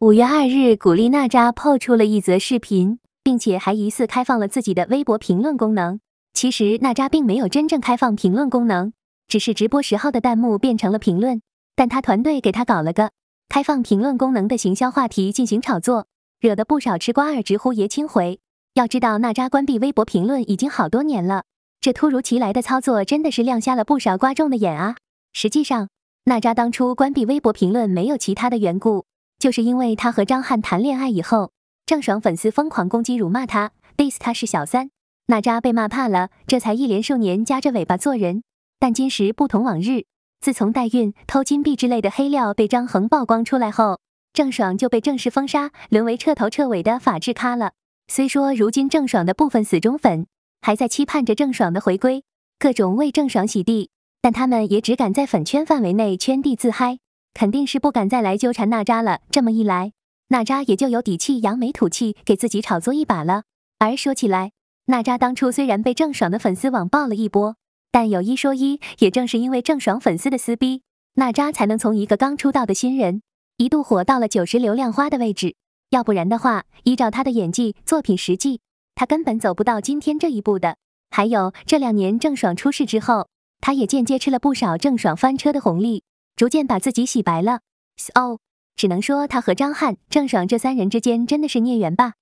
五月二日，古力娜扎抛出了一则视频，并且还疑似开放了自己的微博评论功能。其实娜扎并没有真正开放评论功能，只是直播时候的弹幕变成了评论，但她团队给她搞了个开放评论功能的行销话题进行炒作，惹得不少吃瓜儿直呼爷青回。要知道，娜扎关闭微博评论已经好多年了，这突如其来的操作真的是亮瞎了不少瓜众的眼啊！实际上，娜扎当初关闭微博评论没有其他的缘故。就是因为她和张翰谈恋爱以后，郑爽粉丝疯狂攻击辱骂她 d i s s 她是小三，娜扎被骂怕了，这才一连数年夹着尾巴做人。但今时不同往日，自从代孕、偷金币之类的黑料被张恒曝光出来后，郑爽就被正式封杀，沦为彻头彻尾的法制咖了。虽说如今郑爽的部分死忠粉还在期盼着郑爽的回归，各种为郑爽洗地，但他们也只敢在粉圈范围内圈地自嗨。肯定是不敢再来纠缠娜扎了。这么一来，娜扎也就有底气扬眉吐气，给自己炒作一把了。而说起来，娜扎当初虽然被郑爽的粉丝网爆了一波，但有一说一，也正是因为郑爽粉丝的撕逼，娜扎才能从一个刚出道的新人，一度火到了九十流量花的位置。要不然的话，依照她的演技、作品实际，她根本走不到今天这一步的。还有这两年郑爽出事之后，她也间接吃了不少郑爽翻车的红利。逐渐把自己洗白了，so 只能说他和张翰、郑爽这三人之间真的是孽缘吧。